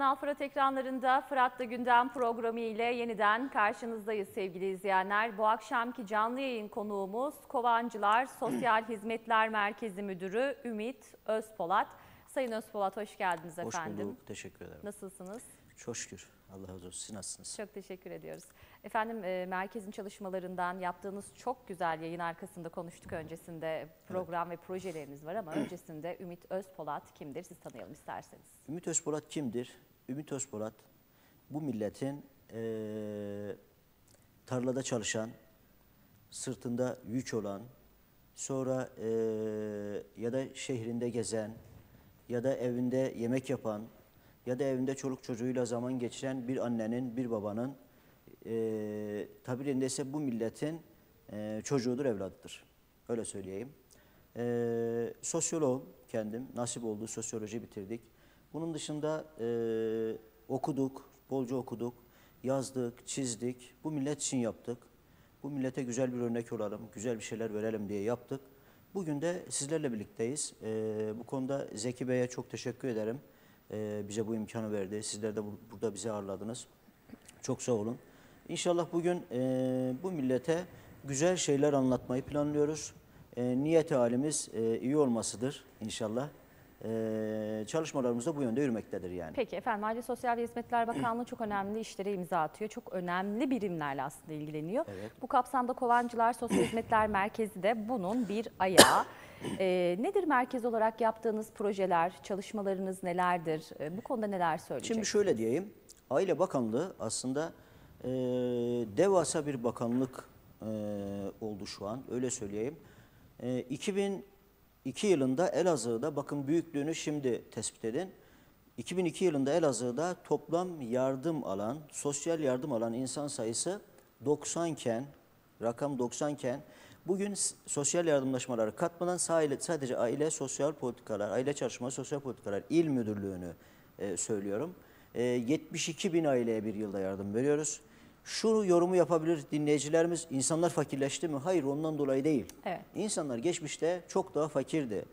Kanal Fırat ekranlarında Fırat'ta Gündem programı ile yeniden karşınızdayız sevgili izleyenler. Bu akşamki canlı yayın konuğumuz Kovancılar Sosyal Hizmetler Merkezi Müdürü Ümit Özpolat. Sayın Özpolat hoş geldiniz efendim. Hoş bulduk, teşekkür ederim. Nasılsınız? Çok şükür, Allah razı olsun. Siz nasılsınız? Çok teşekkür ediyoruz. Efendim e, merkezin çalışmalarından yaptığınız çok güzel yayın arkasında konuştuk öncesinde program evet. ve projeleriniz var ama öncesinde Ümit Özpolat kimdir? Siz tanıyalım isterseniz. Ümit Özpolat kimdir? Ümit Özpolat bu milletin e, tarlada çalışan, sırtında yük olan, sonra e, ya da şehrinde gezen ya da evinde yemek yapan ya da evinde çoluk çocuğuyla zaman geçiren bir annenin, bir babanın e, ee, tabir ise bu milletin e, çocuğudur, evladıdır. Öyle söyleyeyim. E, sosyoloğum kendim. Nasip oldu. Sosyoloji bitirdik. Bunun dışında e, okuduk, bolca okuduk. Yazdık, çizdik. Bu millet için yaptık. Bu millete güzel bir örnek olalım, güzel bir şeyler verelim diye yaptık. Bugün de sizlerle birlikteyiz. E, bu konuda Zeki Bey'e çok teşekkür ederim. E, bize bu imkanı verdi. Sizler de bu, burada bizi ağırladınız. Çok sağ olun. İnşallah bugün e, bu millete güzel şeyler anlatmayı planlıyoruz. E, niyet halimiz e, iyi olmasıdır inşallah. Ee, çalışmalarımız da bu yönde yürümektedir yani. Peki efendim Aile Sosyal ve Hizmetler Bakanlığı çok önemli işlere imza atıyor. Çok önemli birimlerle aslında ilgileniyor. Evet. Bu kapsamda Kovancılar Sosyal Hizmetler Merkezi de bunun bir ayağı. Ee, nedir merkez olarak yaptığınız projeler, çalışmalarınız nelerdir? Ee, bu konuda neler söyleyeceksiniz? Şimdi şöyle diyeyim. Aile Bakanlığı aslında e, devasa bir bakanlık e, oldu şu an öyle söyleyeyim. E, ee, 2002 yılında Elazığ'da bakın büyüklüğünü şimdi tespit edin. 2002 yılında Elazığ'da toplam yardım alan, sosyal yardım alan insan sayısı 90 iken, rakam 90 iken bugün sosyal yardımlaşmaları katmadan sadece aile sosyal politikalar, aile çalışma sosyal politikalar il müdürlüğünü e, söylüyorum. E, 72 bin aileye bir yılda yardım veriyoruz. Şu yorumu yapabilir dinleyicilerimiz, insanlar fakirleşti mi? Hayır ondan dolayı değil. Evet. İnsanlar geçmişte çok daha fakirdi.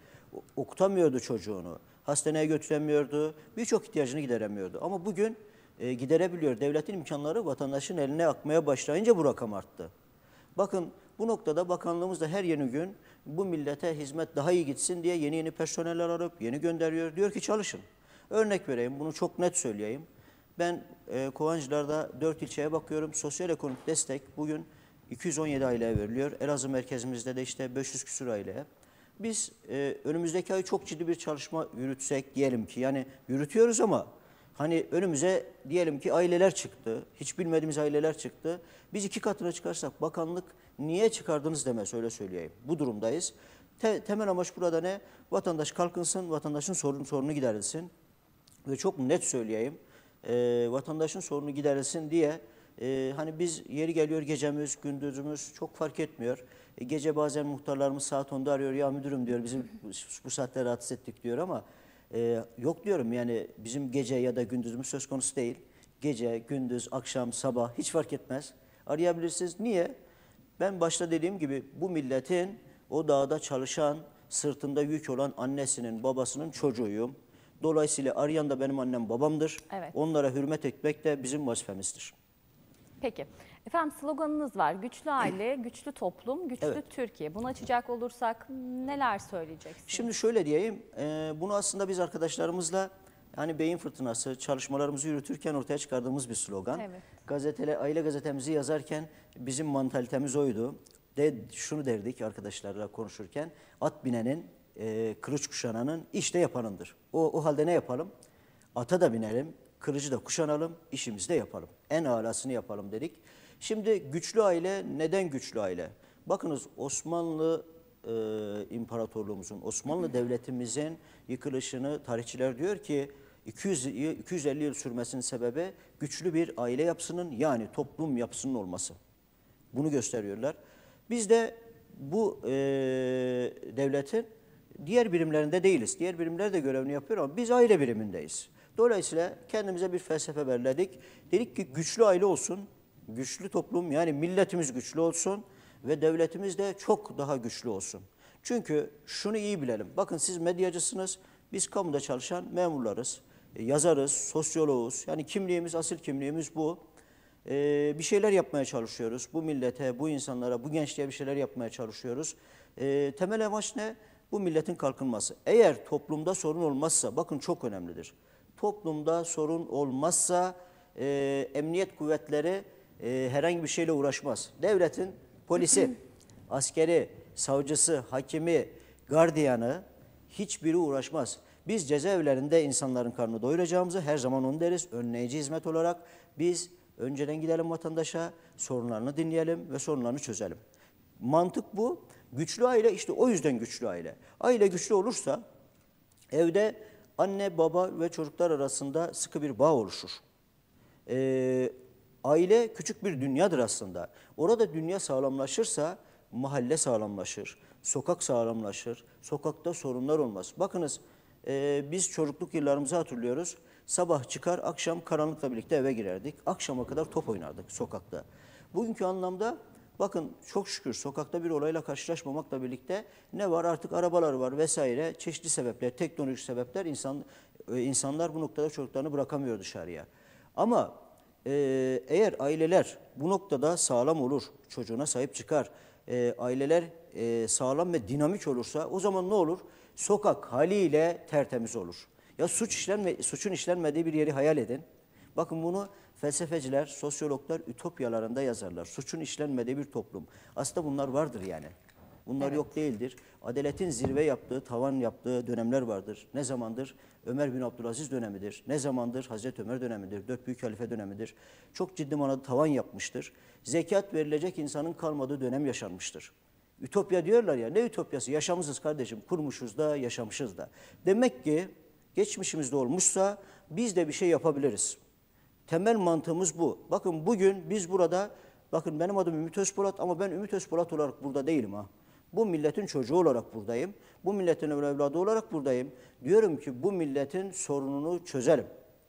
Okutamıyordu çocuğunu, hastaneye götüremiyordu, birçok ihtiyacını gideremiyordu. Ama bugün e, giderebiliyor. Devletin imkanları vatandaşın eline akmaya başlayınca bu rakam arttı. Bakın bu noktada bakanlığımız da her yeni gün bu millete hizmet daha iyi gitsin diye yeni yeni personeller arıp yeni gönderiyor. Diyor ki çalışın. Örnek vereyim bunu çok net söyleyeyim. Ben e, Kovancılar'da 4 ilçeye bakıyorum. Sosyal ekonomik destek bugün 217 aileye veriliyor. Elazığ merkezimizde de işte 500 küsur aileye. Biz e, önümüzdeki ay çok ciddi bir çalışma yürütsek diyelim ki yani yürütüyoruz ama hani önümüze diyelim ki aileler çıktı. Hiç bilmediğimiz aileler çıktı. Biz iki katına çıkarsak bakanlık niye çıkardınız deme öyle söyleyeyim. Bu durumdayız. Te, temel amaç burada ne? Vatandaş kalkınsın, vatandaşın sorun, sorunu giderilsin. Ve çok net söyleyeyim e, vatandaşın sorunu giderilsin diye e, hani biz yeri geliyor gecemiz, gündüzümüz çok fark etmiyor. E, gece bazen muhtarlarımız saat 10'da arıyor ya müdürüm diyor bizim bu saatte rahatsız ettik diyor ama e, yok diyorum yani bizim gece ya da gündüzümüz söz konusu değil. Gece, gündüz, akşam, sabah hiç fark etmez. Arayabilirsiniz. Niye? Ben başta dediğim gibi bu milletin o dağda çalışan, sırtında yük olan annesinin, babasının çocuğuyum. Dolayısıyla arayan da benim annem babamdır. Evet. Onlara hürmet etmek de bizim vazifemizdir. Peki. Efendim sloganınız var. Güçlü aile, güçlü toplum, güçlü evet. Türkiye. Bunu açacak olursak neler söyleyeceksiniz? Şimdi şöyle diyeyim. Ee, bunu aslında biz arkadaşlarımızla hani beyin fırtınası çalışmalarımızı yürütürken ortaya çıkardığımız bir slogan. Evet. Gazetele, aile gazetemizi yazarken bizim mantalitemiz oydu. De, şunu derdik arkadaşlarla konuşurken. At binenin e, kılıç kuşananın iş de yapanındır. O, o halde ne yapalım? Ata da binelim, kılıcı da kuşanalım, işimizi de yapalım. En ağlasını yapalım dedik. Şimdi güçlü aile neden güçlü aile? Bakınız Osmanlı e, İmparatorluğumuzun, Osmanlı Devletimizin yıkılışını tarihçiler diyor ki 200 250 yıl sürmesinin sebebi güçlü bir aile yapısının yani toplum yapısının olması. Bunu gösteriyorlar. Biz de bu e, devletin Diğer birimlerinde değiliz. Diğer birimler de görevini yapıyor ama biz aile birimindeyiz. Dolayısıyla kendimize bir felsefe belirledik. Dedik ki güçlü aile olsun, güçlü toplum yani milletimiz güçlü olsun ve devletimiz de çok daha güçlü olsun. Çünkü şunu iyi bilelim. Bakın siz medyacısınız, biz kamuda çalışan memurlarız, e, yazarız, sosyoloğuz. Yani kimliğimiz, asıl kimliğimiz bu. Ee, bir şeyler yapmaya çalışıyoruz. Bu millete, bu insanlara, bu gençliğe bir şeyler yapmaya çalışıyoruz. Ee, temel amaç ne? bu milletin kalkınması. Eğer toplumda sorun olmazsa, bakın çok önemlidir. Toplumda sorun olmazsa e, emniyet kuvvetleri e, herhangi bir şeyle uğraşmaz. Devletin polisi, askeri, savcısı, hakimi, gardiyanı hiçbiri uğraşmaz. Biz cezaevlerinde insanların karnını doyuracağımızı her zaman onu deriz. Önleyici hizmet olarak biz önceden gidelim vatandaşa, sorunlarını dinleyelim ve sorunlarını çözelim. Mantık bu. Güçlü aile işte o yüzden güçlü aile. Aile güçlü olursa evde anne, baba ve çocuklar arasında sıkı bir bağ oluşur. Ee, aile küçük bir dünyadır aslında. Orada dünya sağlamlaşırsa mahalle sağlamlaşır, sokak sağlamlaşır, sokakta sorunlar olmaz. Bakınız e, biz çocukluk yıllarımızı hatırlıyoruz. Sabah çıkar, akşam karanlıkla birlikte eve girerdik. Akşama kadar top oynardık sokakta. Bugünkü anlamda Bakın çok şükür sokakta bir olayla karşılaşmamakla birlikte ne var artık arabalar var vesaire çeşitli sebepler, teknolojik sebepler insan e, insanlar bu noktada çocuklarını bırakamıyor dışarıya. Ama e, eğer aileler bu noktada sağlam olur, çocuğuna sahip çıkar, e, aileler e, sağlam ve dinamik olursa o zaman ne olur? Sokak haliyle tertemiz olur. Ya suç işlenme, suçun işlenmediği bir yeri hayal edin. Bakın bunu Felsefeciler, sosyologlar ütopyalarında yazarlar. Suçun işlenmediği bir toplum. Aslında bunlar vardır yani. Bunlar evet. yok değildir. Adaletin zirve yaptığı, tavan yaptığı dönemler vardır. Ne zamandır? Ömer bin Abdülaziz dönemidir. Ne zamandır? Hazreti Ömer dönemidir. Dört büyük halife dönemidir. Çok ciddi manada tavan yapmıştır. Zekat verilecek insanın kalmadığı dönem yaşanmıştır. Ütopya diyorlar ya. Ne ütopyası? Yaşamışız kardeşim. Kurmuşuz da, yaşamışız da. Demek ki geçmişimizde olmuşsa biz de bir şey yapabiliriz. Temel mantığımız bu. Bakın bugün biz burada, bakın benim adım Ümit Özpolat ama ben Ümit Özpolat olarak burada değilim ha. Bu milletin çocuğu olarak buradayım. Bu milletin evladı olarak buradayım. Diyorum ki bu milletin sorununu çözelim.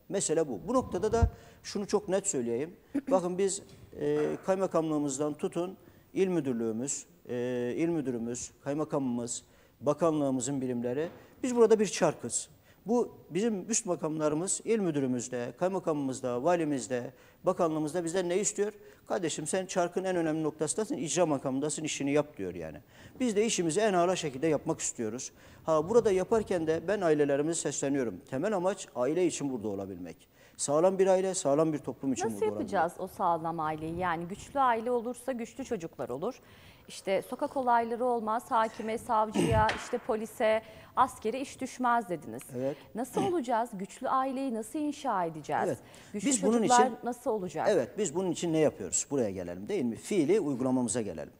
Mesele bu. Bu noktada da şunu çok net söyleyeyim. Bakın biz e, kaymakamlığımızdan tutun, il müdürlüğümüz, e, il müdürümüz, kaymakamımız, bakanlığımızın birimleri. Biz burada bir çarkız. Bu bizim üst makamlarımız, il müdürümüzde, kaymakamımızda, valimizde, bakanlığımızda bizden ne istiyor? Kardeşim sen çarkın en önemli noktasındasın, icra makamındasın, işini yap diyor yani. Biz de işimizi en hala şekilde yapmak istiyoruz. Ha burada yaparken de ben ailelerimize sesleniyorum. Temel amaç aile için burada olabilmek. Sağlam bir aile, sağlam bir toplum için Nasıl yapacağız o sağlam aileyi? Yani güçlü aile olursa güçlü çocuklar olur. İşte sokak olayları olmaz, hakime, savcıya, işte polise, askere iş düşmez dediniz. Evet. Nasıl olacağız? Güçlü aileyi nasıl inşa edeceğiz? Evet. Güçlü biz bunun için nasıl olacak? Evet, biz bunun için ne yapıyoruz? Buraya gelelim değil mi? Fiili uygulamamıza gelelim.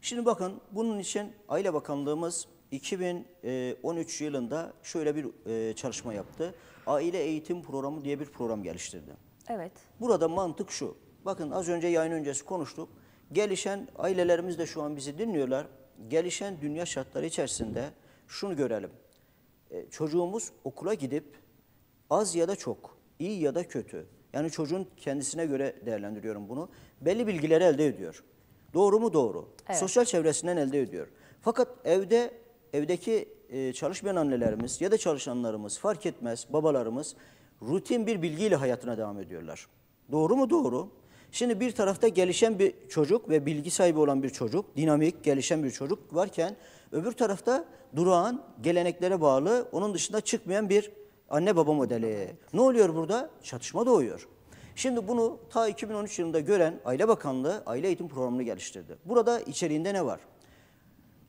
Şimdi bakın bunun için Aile Bakanlığımız 2013 e, yılında şöyle bir e, çalışma yaptı aile eğitim programı diye bir program geliştirdi. Evet. Burada mantık şu. Bakın az önce yayın öncesi konuştuk. Gelişen ailelerimiz de şu an bizi dinliyorlar. Gelişen dünya şartları içerisinde şunu görelim. E, çocuğumuz okula gidip az ya da çok, iyi ya da kötü. Yani çocuğun kendisine göre değerlendiriyorum bunu. Belli bilgileri elde ediyor. Doğru mu doğru? Evet. Sosyal çevresinden elde ediyor. Fakat evde evdeki e, çalışmayan annelerimiz ya da çalışanlarımız fark etmez babalarımız rutin bir bilgiyle hayatına devam ediyorlar. Doğru mu? Doğru. Şimdi bir tarafta gelişen bir çocuk ve bilgi sahibi olan bir çocuk, dinamik gelişen bir çocuk varken öbür tarafta durağan, geleneklere bağlı, onun dışında çıkmayan bir anne baba modeli. Ne oluyor burada? Çatışma doğuyor. Şimdi bunu ta 2013 yılında gören Aile Bakanlığı Aile Eğitim Programı'nı geliştirdi. Burada içeriğinde ne var?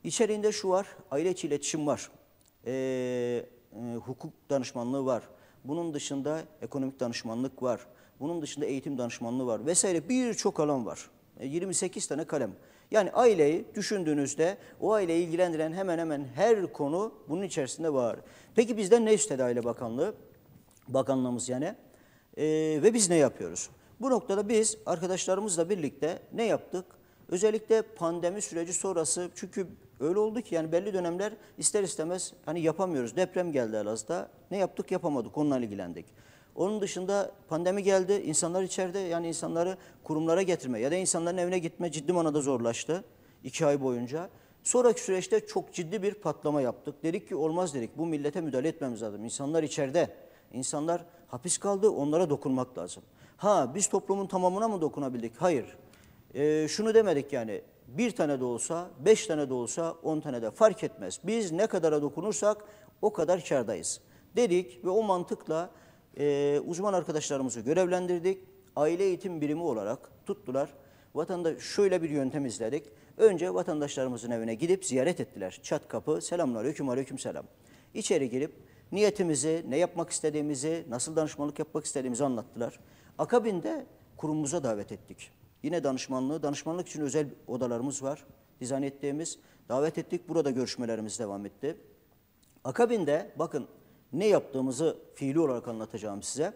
İçeriğinde şu var, aile içi iletişim var, e, e, hukuk danışmanlığı var. Bunun dışında ekonomik danışmanlık var. Bunun dışında eğitim danışmanlığı var vesaire birçok alan var. E, 28 tane kalem. Yani aileyi düşündüğünüzde o aileyi ilgilendiren hemen hemen her konu bunun içerisinde var. Peki bizden ne istedi Aile Bakanlığı? Bakanlığımız yani. E, ve biz ne yapıyoruz? Bu noktada biz arkadaşlarımızla birlikte ne yaptık? Özellikle pandemi süreci sonrası çünkü Öyle oldu ki yani belli dönemler ister istemez hani yapamıyoruz. Deprem geldi Elazığ'da. Ne yaptık yapamadık onunla ilgilendik. Onun dışında pandemi geldi. İnsanlar içeride yani insanları kurumlara getirme ya da insanların evine gitme ciddi manada zorlaştı. iki ay boyunca. Sonraki süreçte çok ciddi bir patlama yaptık. Dedik ki olmaz dedik. Bu millete müdahale etmemiz lazım. İnsanlar içeride. İnsanlar hapis kaldı. Onlara dokunmak lazım. Ha biz toplumun tamamına mı dokunabildik? Hayır e, şunu demedik yani bir tane de olsa, beş tane de olsa, on tane de fark etmez. Biz ne kadara dokunursak o kadar kardayız dedik ve o mantıkla e, uzman arkadaşlarımızı görevlendirdik. Aile eğitim birimi olarak tuttular. Vatanda şöyle bir yöntem izledik. Önce vatandaşlarımızın evine gidip ziyaret ettiler. Çat kapı, selamlar, hüküm aleyküm selam. İçeri girip niyetimizi, ne yapmak istediğimizi, nasıl danışmanlık yapmak istediğimizi anlattılar. Akabinde kurumumuza davet ettik. Yine danışmanlığı, danışmanlık için özel odalarımız var. Dizayn ettiğimiz, davet ettik. Burada görüşmelerimiz devam etti. Akabinde bakın ne yaptığımızı fiili olarak anlatacağım size.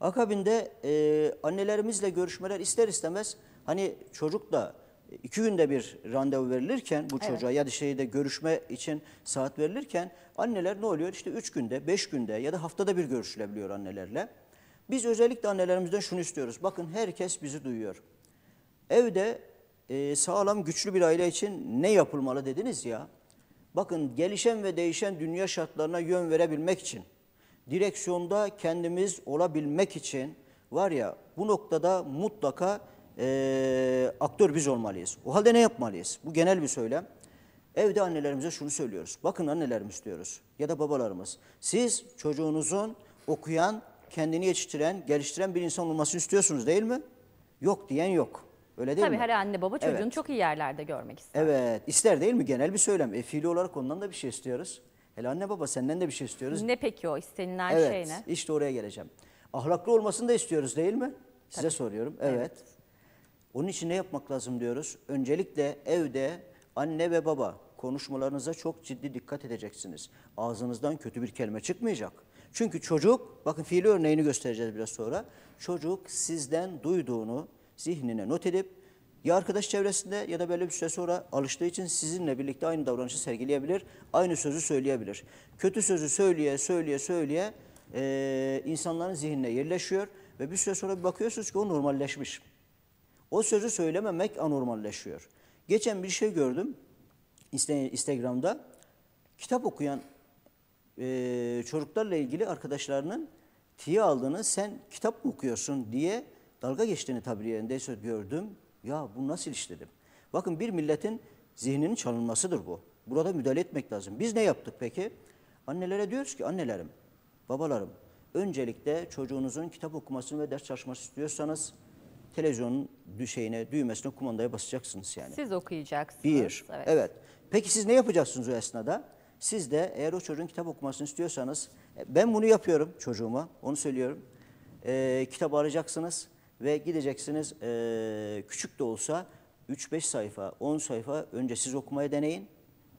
Akabinde e, annelerimizle görüşmeler ister istemez hani çocukla e, iki günde bir randevu verilirken bu evet. çocuğa ya da şeyde görüşme için saat verilirken anneler ne oluyor? İşte üç günde, beş günde ya da haftada bir görüşülebiliyor annelerle. Biz özellikle annelerimizden şunu istiyoruz. Bakın herkes bizi duyuyor. Evde e, sağlam güçlü bir aile için ne yapılmalı dediniz ya. Bakın gelişen ve değişen dünya şartlarına yön verebilmek için, direksiyonda kendimiz olabilmek için var ya bu noktada mutlaka e, aktör biz olmalıyız. O halde ne yapmalıyız? Bu genel bir söylem. Evde annelerimize şunu söylüyoruz. Bakın annelerimiz diyoruz ya da babalarımız. Siz çocuğunuzun okuyan, kendini yetiştiren, geliştiren bir insan olmasını istiyorsunuz değil mi? Yok diyen yok. Öyle değil Tabii mi? her anne baba çocuğunu Evet. çok iyi yerlerde görmek ister. Evet ister değil mi genel bir söylem. E, fiili olarak ondan da bir şey istiyoruz. Hele anne baba senden de bir şey istiyoruz. Ne peki o istenilen evet şey ne? işte oraya geleceğim. Ahlaklı olmasını da istiyoruz değil mi? Size soruyorum. evet. Onun için ne yapmak lazım diyoruz? Öncelikle evde anne ve baba konuşmalarınıza çok ciddi dikkat edeceksiniz. Ağzınızdan kötü bir kelime çıkmayacak. Çünkü çocuk, bakın fiili örneğini göstereceğiz biraz sonra. Çocuk sizden duyduğunu zihnine not edip ya arkadaş çevresinde ya da böyle bir süre sonra alıştığı için sizinle birlikte aynı davranışı sergileyebilir, aynı sözü söyleyebilir. Kötü sözü söyleye söyleye söyleye e, insanların zihnine yerleşiyor ve bir süre sonra bir bakıyorsunuz ki o normalleşmiş. O sözü söylememek anormalleşiyor. Geçen bir şey gördüm Instagram'da kitap okuyan e, çocuklarla ilgili arkadaşlarının tiye aldığını sen kitap mı okuyorsun diye dalga geçtiğini tabiri gördüm. Ya bu nasıl iş dedim. Bakın bir milletin zihninin çalınmasıdır bu. Burada müdahale etmek lazım. Biz ne yaptık peki? Annelere diyoruz ki annelerim, babalarım öncelikle çocuğunuzun kitap okumasını ve ders çalışmasını istiyorsanız televizyonun şeyine, düğmesine kumandaya basacaksınız yani. Siz okuyacaksınız. Bir, evet. evet. Peki siz ne yapacaksınız o esnada? Siz de eğer o çocuğun kitap okumasını istiyorsanız, e, ben bunu yapıyorum çocuğuma, onu söylüyorum. Ee, kitabı arayacaksınız ve gideceksiniz e, küçük de olsa 3-5 sayfa, 10 sayfa önce siz okumaya deneyin.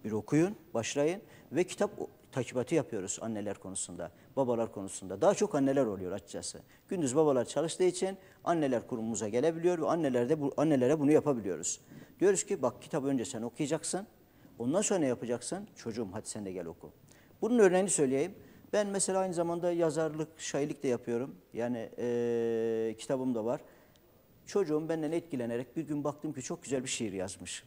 Bir okuyun, başlayın ve kitap takibatı yapıyoruz anneler konusunda, babalar konusunda. Daha çok anneler oluyor açıkçası. Gündüz babalar çalıştığı için anneler kurumumuza gelebiliyor ve anneler de bu, annelere bunu yapabiliyoruz. Diyoruz ki bak kitabı önce sen okuyacaksın. Ondan sonra ne yapacaksın? Çocuğum hadi sen de gel oku. Bunun örneğini söyleyeyim. Ben mesela aynı zamanda yazarlık, şairlik de yapıyorum. Yani e, kitabım da var. Çocuğum benden etkilenerek bir gün baktım ki çok güzel bir şiir yazmış.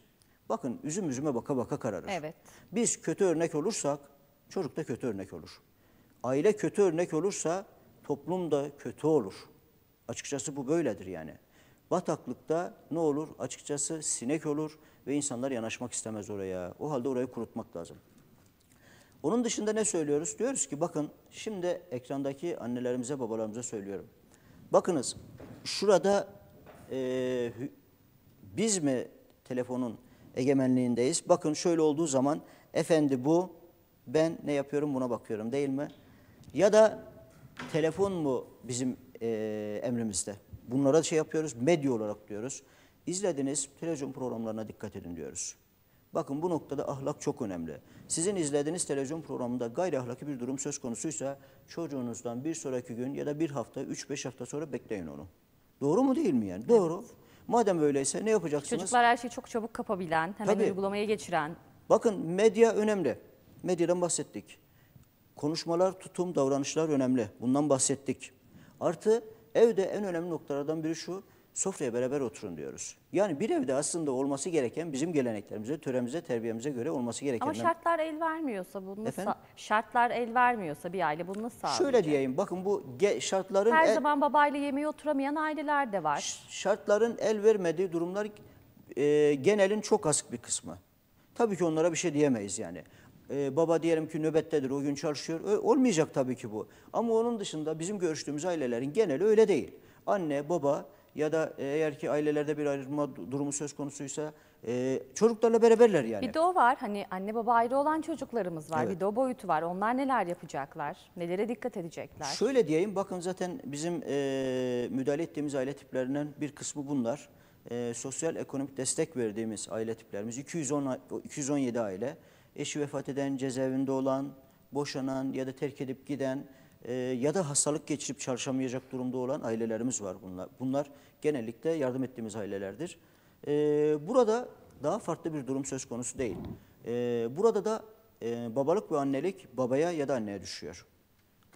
Bakın üzüm üzüme baka baka kararır. Evet. Biz kötü örnek olursak çocuk da kötü örnek olur. Aile kötü örnek olursa toplum da kötü olur. Açıkçası bu böyledir yani. Bataklıkta ne olur? Açıkçası sinek olur ve insanlar yanaşmak istemez oraya. O halde orayı kurutmak lazım. Onun dışında ne söylüyoruz? Diyoruz ki bakın şimdi ekrandaki annelerimize babalarımıza söylüyorum. Bakınız şurada e, biz mi telefonun egemenliğindeyiz? Bakın şöyle olduğu zaman efendi bu ben ne yapıyorum buna bakıyorum değil mi? Ya da telefon mu bizim e, emrimizde? Bunlara şey yapıyoruz medya olarak diyoruz. İzlediniz televizyon programlarına dikkat edin diyoruz. Bakın bu noktada ahlak çok önemli. Sizin izlediğiniz televizyon programında gayri ahlaki bir durum söz konusuysa çocuğunuzdan bir sonraki gün ya da bir hafta, üç beş hafta sonra bekleyin onu. Doğru mu değil mi yani? Doğru. Madem öyleyse ne yapacaksınız? Çocuklar her şeyi çok çabuk kapabilen, hemen Tabii. uygulamaya geçiren. Bakın medya önemli. Medyadan bahsettik. Konuşmalar, tutum, davranışlar önemli. Bundan bahsettik. Artı evde en önemli noktalardan biri şu sofraya beraber oturun diyoruz. Yani bir evde aslında olması gereken bizim geleneklerimize, töremize, terbiyemize göre olması gereken. Ama şartlar el vermiyorsa bunu şartlar el vermiyorsa bir aile bunu nasıl sağlayacak? Şöyle diyeyim bakın bu şartların Her el, zaman babayla yemeği oturamayan aileler de var. Şartların el vermediği durumlar e, genelin çok az bir kısmı. Tabii ki onlara bir şey diyemeyiz yani. Ee, baba diyelim ki nöbettedir, o gün çalışıyor. Ö e, olmayacak tabii ki bu. Ama onun dışında bizim görüştüğümüz ailelerin geneli öyle değil. Anne, baba ya da e, eğer ki ailelerde bir ayrılma durumu söz konusuysa e, çocuklarla beraberler yani. Bir de o var hani anne baba ayrı olan çocuklarımız var. Evet. Bir de o boyutu var. Onlar neler yapacaklar? Nelere dikkat edecekler? Şöyle diyeyim bakın zaten bizim e, müdahale ettiğimiz aile tiplerinden bir kısmı bunlar. E, sosyal ekonomik destek verdiğimiz aile tiplerimiz 210, 217 aile. Eşi vefat eden, cezaevinde olan, boşanan ya da terk edip giden ee, ya da hastalık geçirip çalışamayacak durumda olan ailelerimiz var bunlar. Bunlar genellikle yardım ettiğimiz ailelerdir. Ee, burada daha farklı bir durum söz konusu değil. Ee, burada da e, babalık ve annelik babaya ya da anneye düşüyor.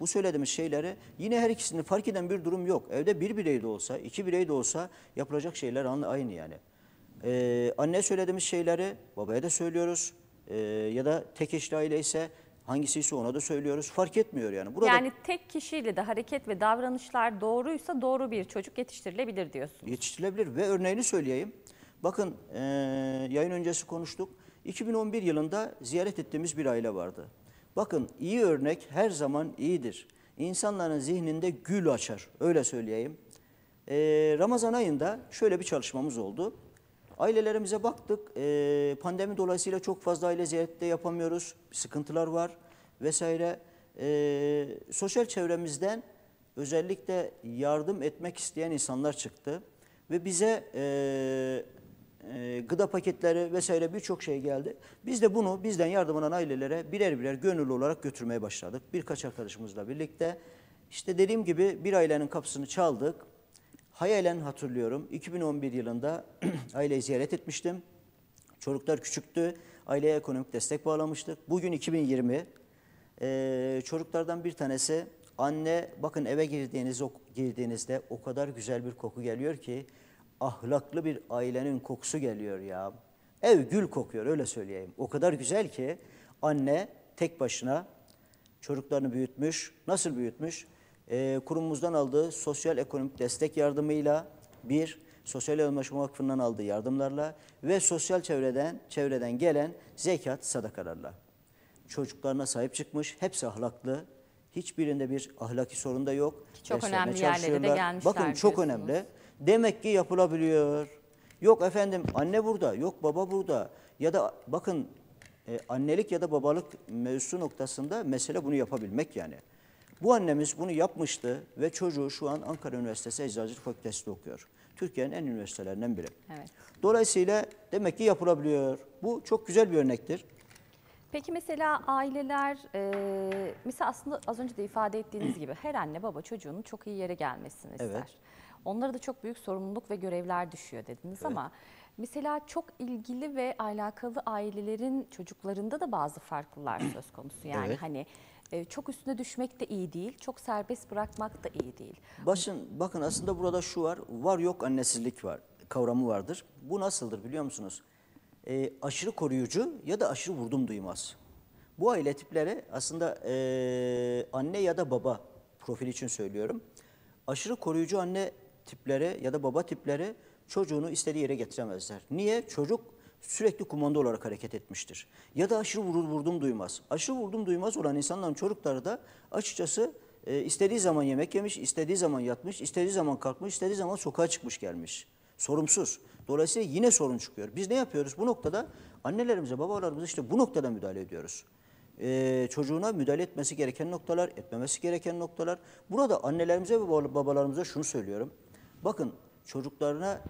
Bu söylediğimiz şeylere yine her ikisini fark eden bir durum yok. Evde bir birey de olsa, iki birey de olsa yapılacak şeyler aynı yani. Ee, anne söylediğimiz şeyleri babaya da söylüyoruz. Ee, ya da tek eşli aile ise Hangisiyse ona da söylüyoruz. Fark etmiyor yani. Burada yani tek kişiyle de hareket ve davranışlar doğruysa doğru bir çocuk yetiştirilebilir diyorsunuz. Yetiştirilebilir ve örneğini söyleyeyim. Bakın e, yayın öncesi konuştuk. 2011 yılında ziyaret ettiğimiz bir aile vardı. Bakın iyi örnek her zaman iyidir. İnsanların zihninde gül açar öyle söyleyeyim. E, Ramazan ayında şöyle bir çalışmamız oldu. Ailelerimize baktık. E, pandemi dolayısıyla çok fazla aile ziyarette yapamıyoruz. Sıkıntılar var vesaire. E, sosyal çevremizden özellikle yardım etmek isteyen insanlar çıktı. Ve bize e, e, gıda paketleri vesaire birçok şey geldi. Biz de bunu bizden yardım alan ailelere birer birer gönüllü olarak götürmeye başladık. Birkaç arkadaşımızla birlikte. İşte dediğim gibi bir ailenin kapısını çaldık hayalen hatırlıyorum. 2011 yılında aileyi ziyaret etmiştim. Çocuklar küçüktü. Aileye ekonomik destek bağlamıştık. Bugün 2020. Ee, çocuklardan bir tanesi anne bakın eve girdiğiniz, girdiğinizde o kadar güzel bir koku geliyor ki ahlaklı bir ailenin kokusu geliyor ya. Ev gül kokuyor öyle söyleyeyim. O kadar güzel ki anne tek başına çocuklarını büyütmüş. Nasıl büyütmüş? e, kurumumuzdan aldığı sosyal ekonomik destek yardımıyla bir, Sosyal Yardımlaşma Vakfı'ndan aldığı yardımlarla ve sosyal çevreden çevreden gelen zekat sadakalarla. Çocuklarına sahip çıkmış, hepsi ahlaklı. Hiçbirinde bir ahlaki sorun da yok. Çok Derslerine önemli yerlere de gelmişler. Bakın çok önemli. Demek ki yapılabiliyor. Yok efendim anne burada, yok baba burada. Ya da bakın e, annelik ya da babalık mevzu noktasında mesele bunu yapabilmek yani. Bu annemiz bunu yapmıştı ve çocuğu şu an Ankara Üniversitesi Eczacılık Fakültesi'nde okuyor. Türkiye'nin en üniversitelerinden biri. Evet. Dolayısıyla demek ki yapılabiliyor. Bu çok güzel bir örnektir. Peki mesela aileler, e, mesela aslında az önce de ifade ettiğiniz gibi her anne baba çocuğunun çok iyi yere gelmesini ister. Evet. Onlara da çok büyük sorumluluk ve görevler düşüyor dediniz evet. ama mesela çok ilgili ve alakalı ailelerin çocuklarında da bazı farklılar söz konusu. Yani evet. hani e, çok üstüne düşmek de iyi değil, çok serbest bırakmak da iyi değil. Başın bakın aslında burada şu var, var yok annesizlik var kavramı vardır. Bu nasıldır biliyor musunuz? E, aşırı koruyucu ya da aşırı vurdum duymaz. Bu aile tipleri aslında e, anne ya da baba profil için söylüyorum. Aşırı koruyucu anne tipleri ya da baba tipleri çocuğunu istediği yere getiremezler. Niye? Çocuk sürekli kumanda olarak hareket etmiştir. Ya da aşırı vurur, vurdum duymaz. Aşırı vurdum duymaz olan insanların çocukları da açıkçası e, istediği zaman yemek yemiş, istediği zaman yatmış, istediği zaman kalkmış, istediği zaman sokağa çıkmış gelmiş. Sorumsuz. Dolayısıyla yine sorun çıkıyor. Biz ne yapıyoruz? Bu noktada annelerimize, babalarımıza işte bu noktada müdahale ediyoruz. Ee, çocuğuna müdahale etmesi gereken noktalar, etmemesi gereken noktalar. Burada annelerimize ve babalarımıza şunu söylüyorum. Bakın çocuklarına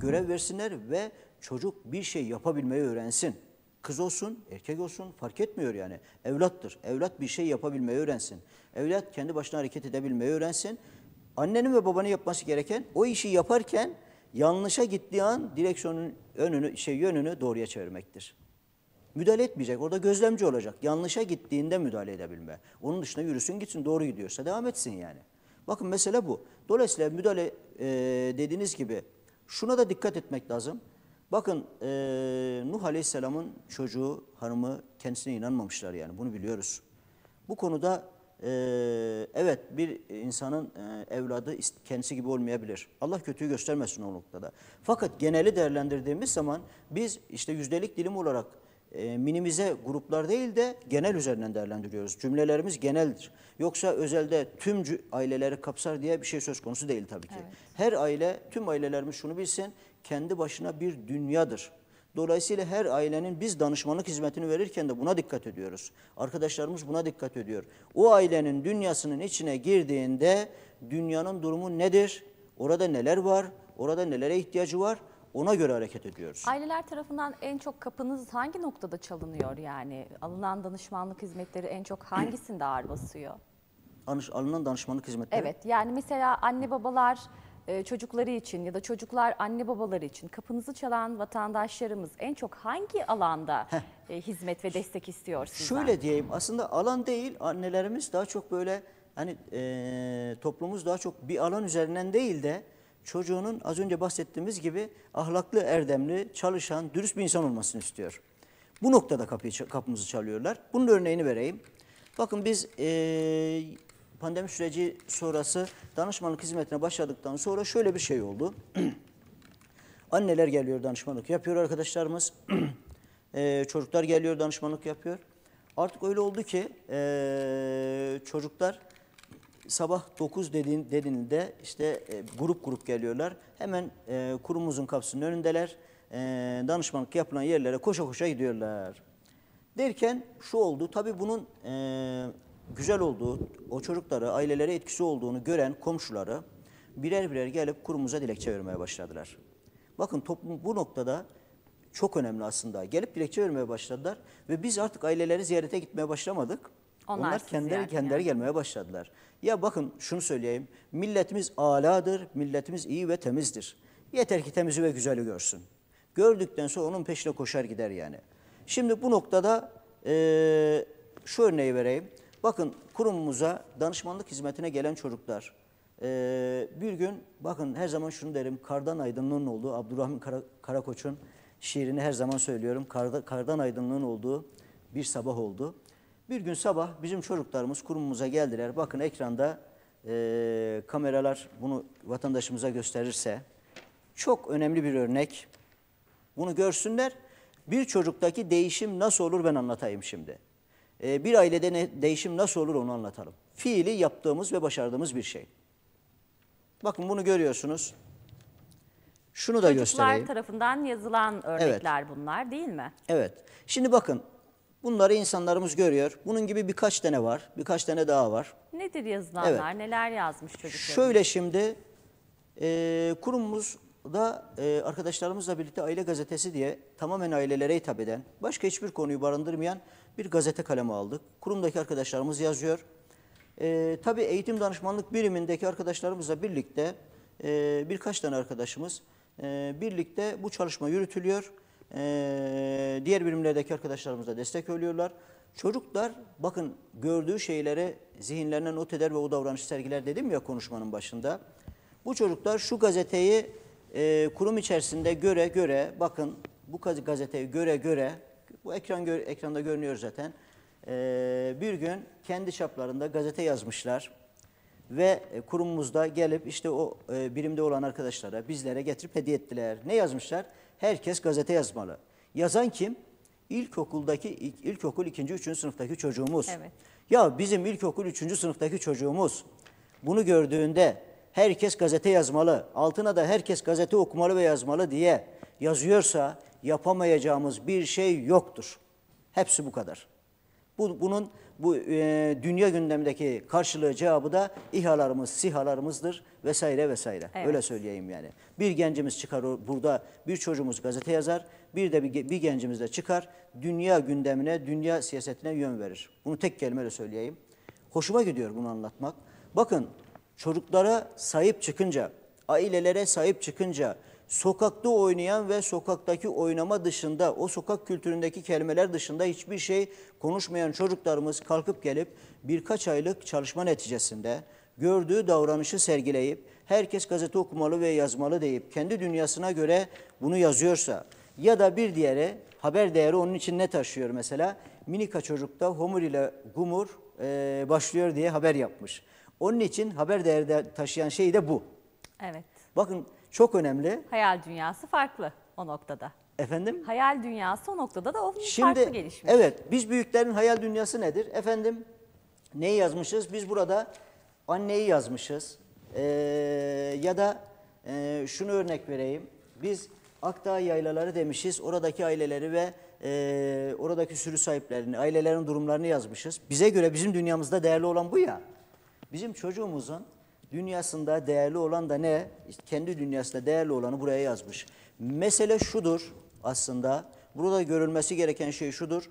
görev versinler ve çocuk bir şey yapabilmeyi öğrensin. Kız olsun, erkek olsun fark etmiyor yani. Evlattır. Evlat bir şey yapabilmeyi öğrensin. Evlat kendi başına hareket edebilmeyi öğrensin. Annenin ve babanın yapması gereken o işi yaparken yanlışa gittiği an direksiyonun önünü, şey, yönünü doğruya çevirmektir. Müdahale etmeyecek. Orada gözlemci olacak. Yanlışa gittiğinde müdahale edebilme. Onun dışında yürüsün gitsin doğru gidiyorsa devam etsin yani. Bakın mesele bu. Dolayısıyla müdahale e, dediğiniz gibi şuna da dikkat etmek lazım. Bakın e, Nuh Aleyhisselam'ın çocuğu, hanımı kendisine inanmamışlar yani bunu biliyoruz. Bu konuda e, evet bir insanın e, evladı kendisi gibi olmayabilir. Allah kötüyü göstermesin o noktada. Fakat geneli değerlendirdiğimiz zaman biz işte yüzdelik dilim olarak e, minimize gruplar değil de genel üzerinden değerlendiriyoruz. Cümlelerimiz geneldir. Yoksa özelde tüm aileleri kapsar diye bir şey söz konusu değil tabii ki. Evet. Her aile, tüm ailelerimiz şunu bilsin kendi başına bir dünyadır. Dolayısıyla her ailenin biz danışmanlık hizmetini verirken de buna dikkat ediyoruz. Arkadaşlarımız buna dikkat ediyor. O ailenin dünyasının içine girdiğinde dünyanın durumu nedir? Orada neler var? Orada nelere ihtiyacı var? Ona göre hareket ediyoruz. Aileler tarafından en çok kapınız hangi noktada çalınıyor yani? Alınan danışmanlık hizmetleri en çok hangisinde ağır basıyor? Alınan danışmanlık hizmetleri? Evet yani mesela anne babalar e, çocukları için ya da çocuklar anne babaları için kapınızı çalan vatandaşlarımız en çok hangi alanda Heh. E, hizmet ve destek istiyor sizden? Şöyle diyeyim aslında alan değil annelerimiz daha çok böyle hani e, toplumumuz daha çok bir alan üzerinden değil de çocuğunun az önce bahsettiğimiz gibi ahlaklı, erdemli, çalışan, dürüst bir insan olmasını istiyor. Bu noktada kapıyı, kapımızı çalıyorlar. Bunun örneğini vereyim. Bakın biz e, pandemi süreci sonrası danışmanlık hizmetine başladıktan sonra şöyle bir şey oldu. Anneler geliyor danışmanlık yapıyor arkadaşlarımız. e, çocuklar geliyor danışmanlık yapıyor. Artık öyle oldu ki e, çocuklar sabah 9 dediğin, dediğinde işte e, grup grup geliyorlar. Hemen e, kurumumuzun kapısının önündeler. E, danışmanlık yapılan yerlere koşa koşa gidiyorlar. Derken şu oldu. Tabii bunun e, güzel olduğu, o çocuklara, ailelere etkisi olduğunu gören komşuları birer birer gelip kurumuza dilekçe vermeye başladılar. Bakın toplum bu noktada çok önemli aslında. Gelip dilekçe vermeye başladılar ve biz artık aileleri ziyarete gitmeye başlamadık. Onlar, Onlar kendileri yani. kendileri gelmeye başladılar. Ya bakın şunu söyleyeyim. Milletimiz aladır, milletimiz iyi ve temizdir. Yeter ki temizi ve güzeli görsün. Gördükten sonra onun peşine koşar gider yani. Şimdi bu noktada e, şu örneği vereyim. Bakın kurumumuza danışmanlık hizmetine gelen çocuklar bir gün bakın her zaman şunu derim kardan aydınlığın olduğu Abdurrahman Karakoç'un şiirini her zaman söylüyorum kardan aydınlığın olduğu bir sabah oldu. Bir gün sabah bizim çocuklarımız kurumumuza geldiler. Bakın ekranda e, kameralar bunu vatandaşımıza gösterirse çok önemli bir örnek. Bunu görsünler. Bir çocuktaki değişim nasıl olur ben anlatayım şimdi e, bir ailede ne, değişim nasıl olur onu anlatalım. Fiili yaptığımız ve başardığımız bir şey. Bakın bunu görüyorsunuz. Şunu da Çocuklar göstereyim. Çocuklar tarafından yazılan örnekler evet. bunlar değil mi? Evet. Şimdi bakın bunları insanlarımız görüyor. Bunun gibi birkaç tane var. Birkaç tane daha var. Nedir yazılanlar? Evet. Neler yazmış çocuklar? Şöyle şimdi e, kurumumuzda e, arkadaşlarımızla birlikte aile gazetesi diye tamamen ailelere hitap eden, başka hiçbir konuyu barındırmayan bir gazete kalemi aldık. Kurumdaki arkadaşlarımız yazıyor. E, tabii eğitim danışmanlık birimindeki arkadaşlarımızla birlikte e, birkaç tane arkadaşımız e, birlikte bu çalışma yürütülüyor. E, diğer birimlerdeki arkadaşlarımız da destek oluyorlar. Çocuklar bakın gördüğü şeyleri zihinlerine not eder ve o davranışı sergiler dedim ya konuşmanın başında. Bu çocuklar şu gazeteyi e, kurum içerisinde göre göre bakın bu gazeteyi göre göre bu ekran gör, ekranda görünüyor zaten. E, bir gün kendi çaplarında gazete yazmışlar ve e, kurumumuzda gelip işte o e, birimde olan arkadaşlara bizlere getirip hediye ettiler. Ne yazmışlar? Herkes gazete yazmalı. Yazan kim? İlkokuldaki ilkokul ikinci, üçüncü sınıftaki çocuğumuz. Evet. Ya bizim ilkokul üçüncü sınıftaki çocuğumuz bunu gördüğünde herkes gazete yazmalı, altına da herkes gazete okumalı ve yazmalı diye yazıyorsa yapamayacağımız bir şey yoktur. Hepsi bu kadar. Bu, bunun bu e, dünya gündemdeki karşılığı cevabı da İHA'larımız, SİHA'larımızdır vesaire vesaire. Evet. Öyle söyleyeyim yani. Bir gencimiz çıkar burada, bir çocuğumuz gazete yazar, bir de bir, bir gencimiz de çıkar, dünya gündemine, dünya siyasetine yön verir. Bunu tek kelimeyle söyleyeyim. Hoşuma gidiyor bunu anlatmak. Bakın çocuklara sahip çıkınca, ailelere sahip çıkınca, sokakta oynayan ve sokaktaki oynama dışında o sokak kültüründeki kelimeler dışında hiçbir şey konuşmayan çocuklarımız kalkıp gelip birkaç aylık çalışma neticesinde gördüğü davranışı sergileyip herkes gazete okumalı ve yazmalı deyip kendi dünyasına göre bunu yazıyorsa ya da bir diğeri haber değeri onun için ne taşıyor mesela minika çocukta homur ile gumur e, başlıyor diye haber yapmış. Onun için haber değeri de taşıyan şey de bu. Evet. Bakın çok önemli. Hayal dünyası farklı o noktada. Efendim? Hayal dünyası o noktada da o Şimdi, farklı gelişmiş. Evet, biz büyüklerin hayal dünyası nedir? Efendim, neyi yazmışız? Biz burada anneyi yazmışız. Ee, ya da e, şunu örnek vereyim. Biz Akdağ yaylaları demişiz. Oradaki aileleri ve e, oradaki sürü sahiplerini, ailelerin durumlarını yazmışız. Bize göre bizim dünyamızda değerli olan bu ya. Bizim çocuğumuzun Dünyasında değerli olan da ne? Kendi dünyasında değerli olanı buraya yazmış. Mesele şudur aslında. Burada görülmesi gereken şey şudur.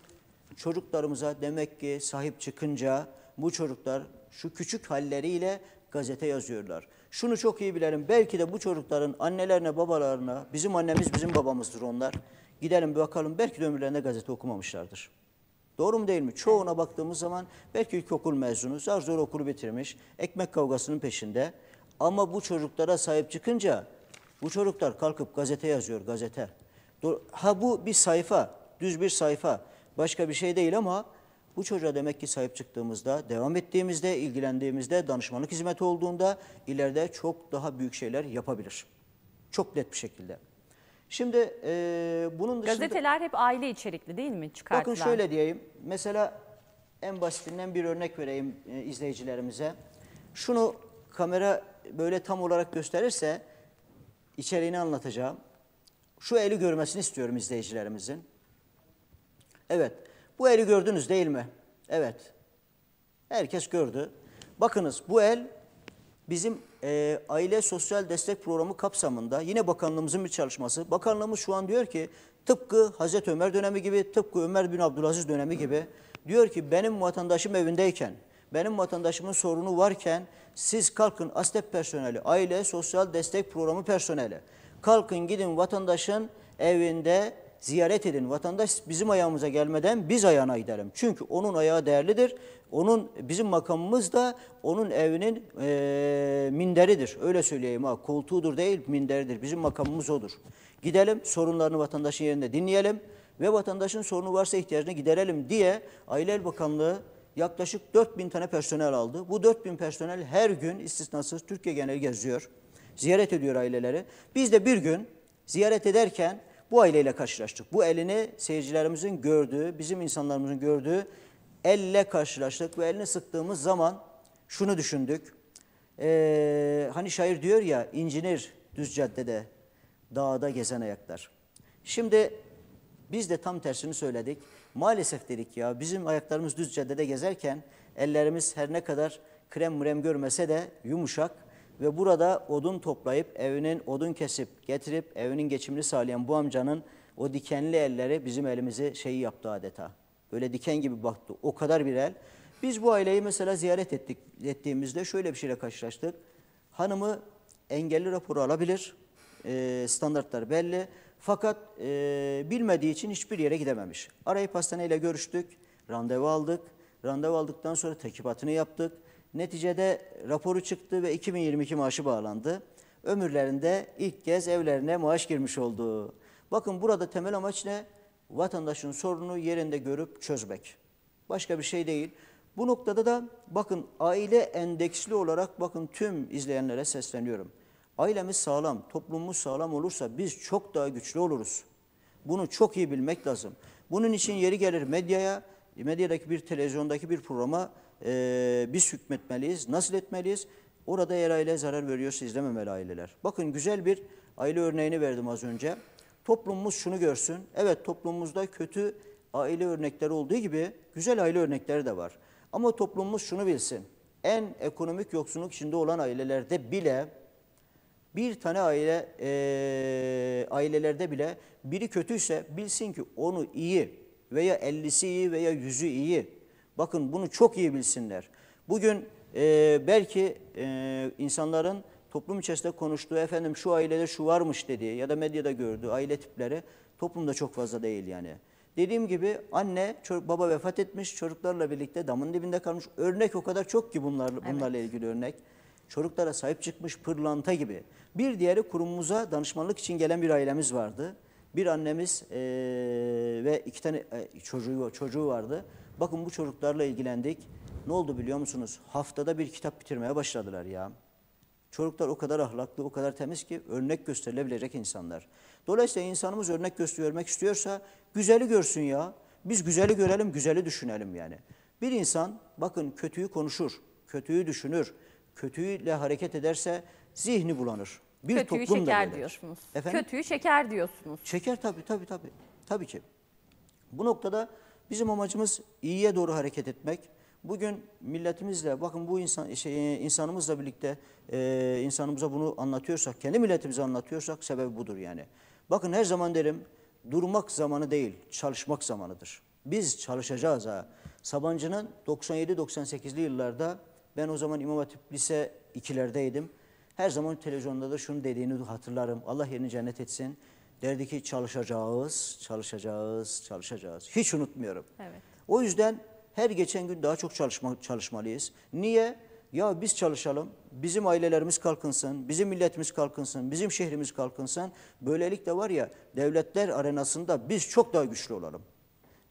Çocuklarımıza demek ki sahip çıkınca bu çocuklar şu küçük halleriyle gazete yazıyorlar. Şunu çok iyi bilelim. Belki de bu çocukların annelerine, babalarına, bizim annemiz bizim babamızdır onlar. Gidelim bir bakalım belki de ömürlerinde gazete okumamışlardır. Doğru mu değil mi? Çoğuna baktığımız zaman belki ilkokul mezunu, zar zor okulu bitirmiş, ekmek kavgasının peşinde. Ama bu çocuklara sahip çıkınca bu çocuklar kalkıp gazete yazıyor, gazete. Ha bu bir sayfa, düz bir sayfa. Başka bir şey değil ama bu çocuğa demek ki sahip çıktığımızda, devam ettiğimizde, ilgilendiğimizde, danışmanlık hizmeti olduğunda ileride çok daha büyük şeyler yapabilir. Çok net bir şekilde. Şimdi e, bunun dışında... Gazeteler hep aile içerikli değil mi çıkartılan? Bakın şöyle diyeyim. Mesela en basitinden bir örnek vereyim e, izleyicilerimize. Şunu kamera böyle tam olarak gösterirse içeriğini anlatacağım. Şu eli görmesini istiyorum izleyicilerimizin. Evet. Bu eli gördünüz değil mi? Evet. Herkes gördü. Bakınız bu el bizim e, aile sosyal destek programı kapsamında yine bakanlığımızın bir çalışması. Bakanlığımız şu an diyor ki tıpkı Hazreti Ömer dönemi gibi, tıpkı Ömer bin Abdülaziz dönemi gibi diyor ki benim vatandaşım evindeyken, benim vatandaşımın sorunu varken siz kalkın ASTEP personeli, aile sosyal destek programı personeli. Kalkın gidin vatandaşın evinde ziyaret edin. Vatandaş bizim ayağımıza gelmeden biz ayağına gidelim. Çünkü onun ayağı değerlidir. Onun bizim makamımız da onun evinin e, minderidir. Öyle söyleyeyim ha. Koltuğudur değil minderidir. Bizim makamımız odur. Gidelim sorunlarını vatandaşın yerinde dinleyelim ve vatandaşın sorunu varsa ihtiyacını giderelim diye Aile El Bakanlığı yaklaşık 4 bin tane personel aldı. Bu 4 bin personel her gün istisnasız Türkiye genel geziyor. Ziyaret ediyor aileleri. Biz de bir gün ziyaret ederken bu aileyle karşılaştık. Bu elini seyircilerimizin gördüğü, bizim insanlarımızın gördüğü elle karşılaştık ve elini sıktığımız zaman şunu düşündük. Ee, hani şair diyor ya incinir düz caddede, dağda gezen ayaklar. Şimdi biz de tam tersini söyledik. Maalesef dedik ya bizim ayaklarımız düz caddede gezerken ellerimiz her ne kadar krem mürem görmese de yumuşak ve burada odun toplayıp evinin odun kesip getirip evinin geçimini sağlayan bu amcanın o dikenli elleri bizim elimizi şeyi yaptı adeta. Böyle diken gibi baktı. O kadar bir el. Biz bu aileyi mesela ziyaret ettik, ettiğimizde şöyle bir şeyle karşılaştık. Hanımı engelli raporu alabilir. E, standartlar belli. Fakat e, bilmediği için hiçbir yere gidememiş. Arayıp hastaneyle görüştük. Randevu aldık. Randevu aldıktan sonra tekibatını yaptık. Neticede raporu çıktı ve 2022 maaşı bağlandı. Ömürlerinde ilk kez evlerine maaş girmiş oldu. Bakın burada temel amaç ne? Vatandaşın sorunu yerinde görüp çözmek. Başka bir şey değil. Bu noktada da bakın aile endeksli olarak bakın tüm izleyenlere sesleniyorum. Ailemiz sağlam, toplumumuz sağlam olursa biz çok daha güçlü oluruz. Bunu çok iyi bilmek lazım. Bunun için yeri gelir medyaya, medyadaki bir televizyondaki bir programa e, biz hükmetmeliyiz, nasıl etmeliyiz? Orada eğer aile zarar veriyorsa izlememeli aileler. Bakın güzel bir aile örneğini verdim az önce. Toplumumuz şunu görsün. Evet toplumumuzda kötü aile örnekleri olduğu gibi güzel aile örnekleri de var. Ama toplumumuz şunu bilsin. En ekonomik yoksunluk içinde olan ailelerde bile bir tane aile e, ailelerde bile biri kötüyse bilsin ki onu iyi veya 50'si iyi veya yüzü iyi Bakın bunu çok iyi bilsinler. Bugün e, belki e, insanların toplum içerisinde konuştuğu efendim şu ailede şu varmış dediği ya da medyada gördüğü aile tipleri toplumda çok fazla değil yani. Dediğim gibi anne, baba vefat etmiş, çocuklarla birlikte damın dibinde kalmış. Örnek o kadar çok ki bunlar, evet. bunlarla ilgili örnek. Çocuklara sahip çıkmış pırlanta gibi. Bir diğeri kurumumuza danışmanlık için gelen bir ailemiz vardı. Bir annemiz e, ve iki tane e, çocuğu, çocuğu vardı. Bakın bu çocuklarla ilgilendik. Ne oldu biliyor musunuz? Haftada bir kitap bitirmeye başladılar ya. Çocuklar o kadar ahlaklı, o kadar temiz ki örnek gösterilebilecek insanlar. Dolayısıyla insanımız örnek göstermek istiyorsa güzeli görsün ya. Biz güzeli görelim, güzeli düşünelim yani. Bir insan bakın kötüyü konuşur, kötüyü düşünür, kötüyle hareket ederse zihni bulanır. Bir kötüyü toplum şeker da böyle. diyorsunuz. Efendim? Kötüyü şeker diyorsunuz. Şeker tabii tabii tabii. Tabii ki. Bu noktada Bizim amacımız iyiye doğru hareket etmek. Bugün milletimizle, bakın bu insan şey, e, insanımızla birlikte e, insanımıza bunu anlatıyorsak, kendi milletimize anlatıyorsak sebebi budur yani. Bakın her zaman derim, durmak zamanı değil, çalışmak zamanıdır. Biz çalışacağız ha. Sabancı'nın 97-98'li yıllarda ben o zaman İmam Hatip Lise 2'lerdeydim. Her zaman televizyonda da şunu dediğini hatırlarım. Allah yerini cennet etsin. Derdi ki çalışacağız, çalışacağız, çalışacağız. Hiç unutmuyorum. Evet. O yüzden her geçen gün daha çok çalışma, çalışmalıyız. Niye? Ya biz çalışalım, bizim ailelerimiz kalkınsın, bizim milletimiz kalkınsın, bizim şehrimiz kalkınsın. Böylelikle var ya devletler arenasında biz çok daha güçlü olalım.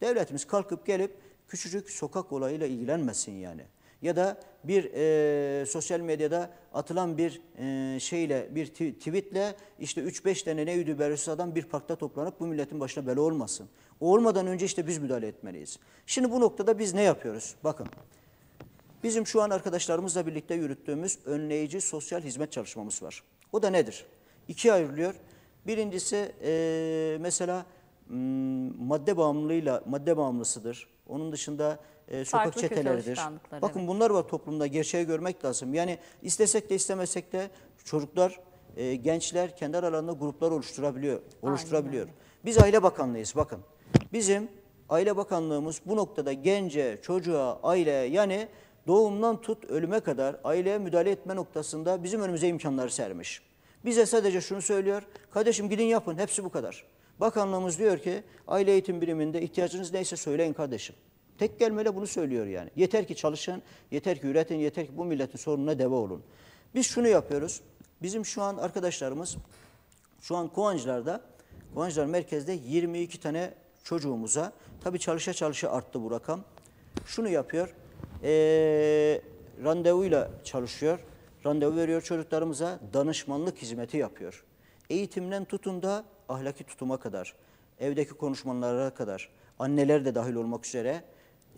Devletimiz kalkıp gelip küçücük sokak olayıyla ilgilenmesin yani. Ya da bir e, sosyal medyada atılan bir e, şeyle, bir tweetle işte 3-5 tane neydi Berusadan bir parkta toplanıp bu milletin başına bela olmasın. olmadan önce işte biz müdahale etmeliyiz. Şimdi bu noktada biz ne yapıyoruz? Bakın. Bizim şu an arkadaşlarımızla birlikte yürüttüğümüz önleyici sosyal hizmet çalışmamız var. O da nedir? İkiye ayrılıyor. Birincisi e, mesela madde bağımlılığıyla madde bağımlısıdır. Onun dışında e, sokak çeteleridir. Bakın evet. bunlar var toplumda gerçeği görmek lazım. Yani istesek de istemesek de çocuklar, e, gençler kendi aralarında gruplar oluşturabiliyor. oluşturabiliyor. Biz Aile Bakanlığıyız bakın. Bizim Aile Bakanlığımız bu noktada gence, çocuğa, aile yani doğumdan tut ölüme kadar aileye müdahale etme noktasında bizim önümüze imkanları sermiş. Bize sadece şunu söylüyor, kardeşim gidin yapın hepsi bu kadar. Bakanlığımız diyor ki aile eğitim biriminde ihtiyacınız neyse söyleyin kardeşim. Tek kelimeyle bunu söylüyor yani. Yeter ki çalışın, yeter ki üretin, yeter ki bu milletin sorununa deve olun. Biz şunu yapıyoruz. Bizim şu an arkadaşlarımız şu an Kovancılar'da, kuancılar merkezde 22 tane çocuğumuza, tabii çalışa çalışa arttı bu rakam. Şunu yapıyor, ee, randevuyla çalışıyor, randevu veriyor çocuklarımıza, danışmanlık hizmeti yapıyor. Eğitimden tutun da ahlaki tutuma kadar, evdeki konuşmalara kadar, anneler de dahil olmak üzere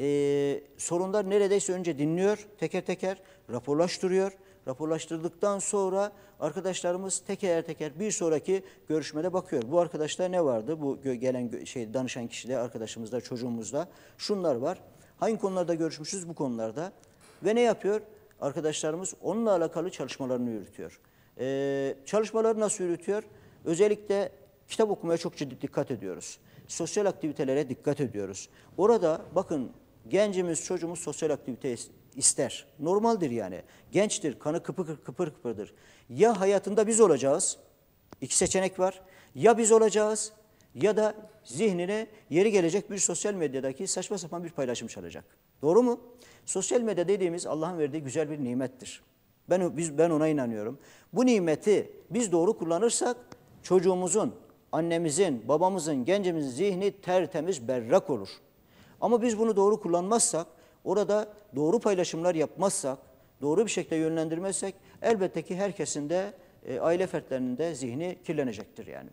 e, sorunlar neredeyse önce dinliyor, teker teker raporlaştırıyor. Raporlaştırdıktan sonra arkadaşlarımız teker teker bir sonraki görüşmede bakıyor. Bu arkadaşta ne vardı? Bu gelen şey danışan kişide, arkadaşımızda, çocuğumuzda şunlar var. Hangi konularda görüşmüşüz bu konularda? Ve ne yapıyor? Arkadaşlarımız onunla alakalı çalışmalarını yürütüyor. Ee, çalışmaları nasıl yürütüyor? Özellikle kitap okumaya çok ciddi dikkat ediyoruz. Sosyal aktivitelere dikkat ediyoruz. Orada bakın Gencimiz, çocuğumuz sosyal aktivite ister. Normaldir yani. Gençtir, kanı kıpır kıpır kıpırdır. Ya hayatında biz olacağız, iki seçenek var. Ya biz olacağız ya da zihnine yeri gelecek bir sosyal medyadaki saçma sapan bir paylaşım çalacak. Doğru mu? Sosyal medya dediğimiz Allah'ın verdiği güzel bir nimettir. Ben, biz, ben ona inanıyorum. Bu nimeti biz doğru kullanırsak çocuğumuzun, annemizin, babamızın, gencimizin zihni tertemiz berrak olur. Ama biz bunu doğru kullanmazsak, orada doğru paylaşımlar yapmazsak, doğru bir şekilde yönlendirmezsek elbette ki herkesin de e, aile fertlerinin de zihni kirlenecektir yani.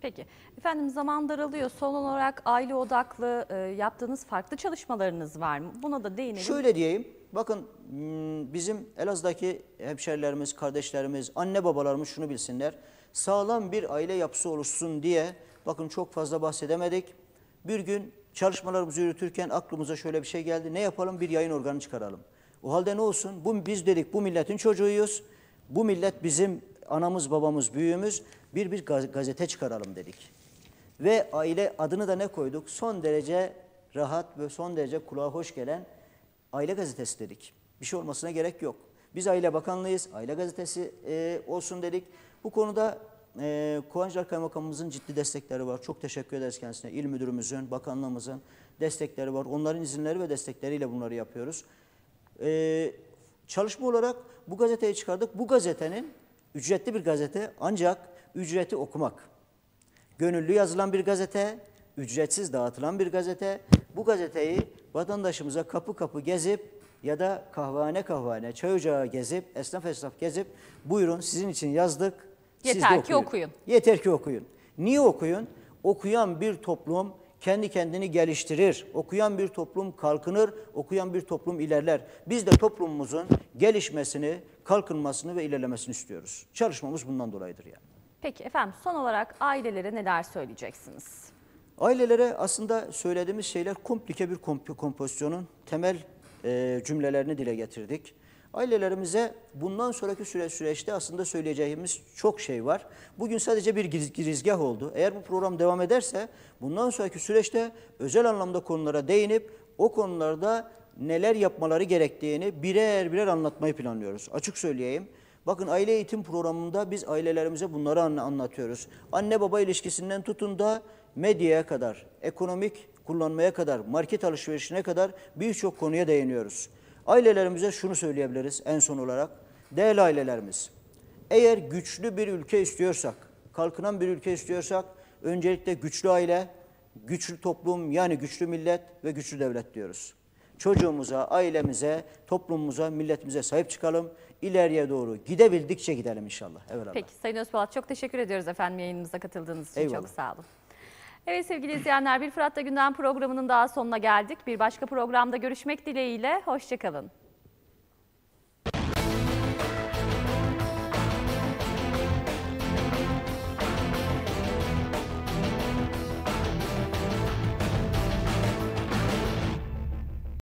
Peki efendim zaman daralıyor. Son olarak aile odaklı e, yaptığınız farklı çalışmalarınız var mı? Buna da değinelim. Şöyle diyeyim. Bakın hmm, bizim Elazığ'daki hemşerilerimiz, kardeşlerimiz, anne babalarımız şunu bilsinler. Sağlam bir aile yapısı oluşsun diye bakın çok fazla bahsedemedik. Bir gün Çalışmalarımızı yürütürken aklımıza şöyle bir şey geldi. Ne yapalım? Bir yayın organı çıkaralım. O halde ne olsun? Bu, biz dedik bu milletin çocuğuyuz. Bu millet bizim anamız, babamız, büyüğümüz. Bir bir gazete çıkaralım dedik. Ve aile adını da ne koyduk? Son derece rahat ve son derece kulağa hoş gelen aile gazetesi dedik. Bir şey olmasına gerek yok. Biz aile bakanlığıyız, aile gazetesi e, olsun dedik. Bu konuda e, ee, Kıvançlar Kaymakamımızın ciddi destekleri var. Çok teşekkür ederiz kendisine. İl Müdürümüzün, bakanlığımızın destekleri var. Onların izinleri ve destekleriyle bunları yapıyoruz. E, çalışma olarak bu gazeteyi çıkardık. Bu gazetenin ücretli bir gazete ancak ücreti okumak. Gönüllü yazılan bir gazete, ücretsiz dağıtılan bir gazete. Bu gazeteyi vatandaşımıza kapı kapı gezip ya da kahvehane kahvehane, çay ocağı gezip, esnaf esnaf gezip buyurun sizin için yazdık Yeter Siz ki okuyun. okuyun. Yeter ki okuyun. Niye okuyun? Okuyan bir toplum kendi kendini geliştirir. Okuyan bir toplum kalkınır, okuyan bir toplum ilerler. Biz de toplumumuzun gelişmesini, kalkınmasını ve ilerlemesini istiyoruz. Çalışmamız bundan dolayıdır yani. Peki efendim son olarak ailelere neler söyleyeceksiniz? Ailelere aslında söylediğimiz şeyler komplike bir komp kompozisyonun temel e, cümlelerini dile getirdik. Ailelerimize bundan sonraki süre, süreçte aslında söyleyeceğimiz çok şey var. Bugün sadece bir girizgah oldu. Eğer bu program devam ederse bundan sonraki süreçte özel anlamda konulara değinip o konularda neler yapmaları gerektiğini birer birer anlatmayı planlıyoruz. Açık söyleyeyim. Bakın aile eğitim programında biz ailelerimize bunları anlatıyoruz. Anne baba ilişkisinden tutun da medyaya kadar, ekonomik kullanmaya kadar, market alışverişine kadar birçok konuya değiniyoruz. Ailelerimize şunu söyleyebiliriz en son olarak. Değerli ailelerimiz, eğer güçlü bir ülke istiyorsak, kalkınan bir ülke istiyorsak, öncelikle güçlü aile, güçlü toplum yani güçlü millet ve güçlü devlet diyoruz. Çocuğumuza, ailemize, toplumumuza, milletimize sahip çıkalım. İleriye doğru gidebildikçe gidelim inşallah. Evvelallah. Peki Sayın Özpolat çok teşekkür ediyoruz efendim yayınımıza katıldığınız için. Eyvallah. Çok sağ olun. Evet sevgili izleyenler bir Fırat'ta Gündem programının daha sonuna geldik. Bir başka programda görüşmek dileğiyle. Hoşçakalın.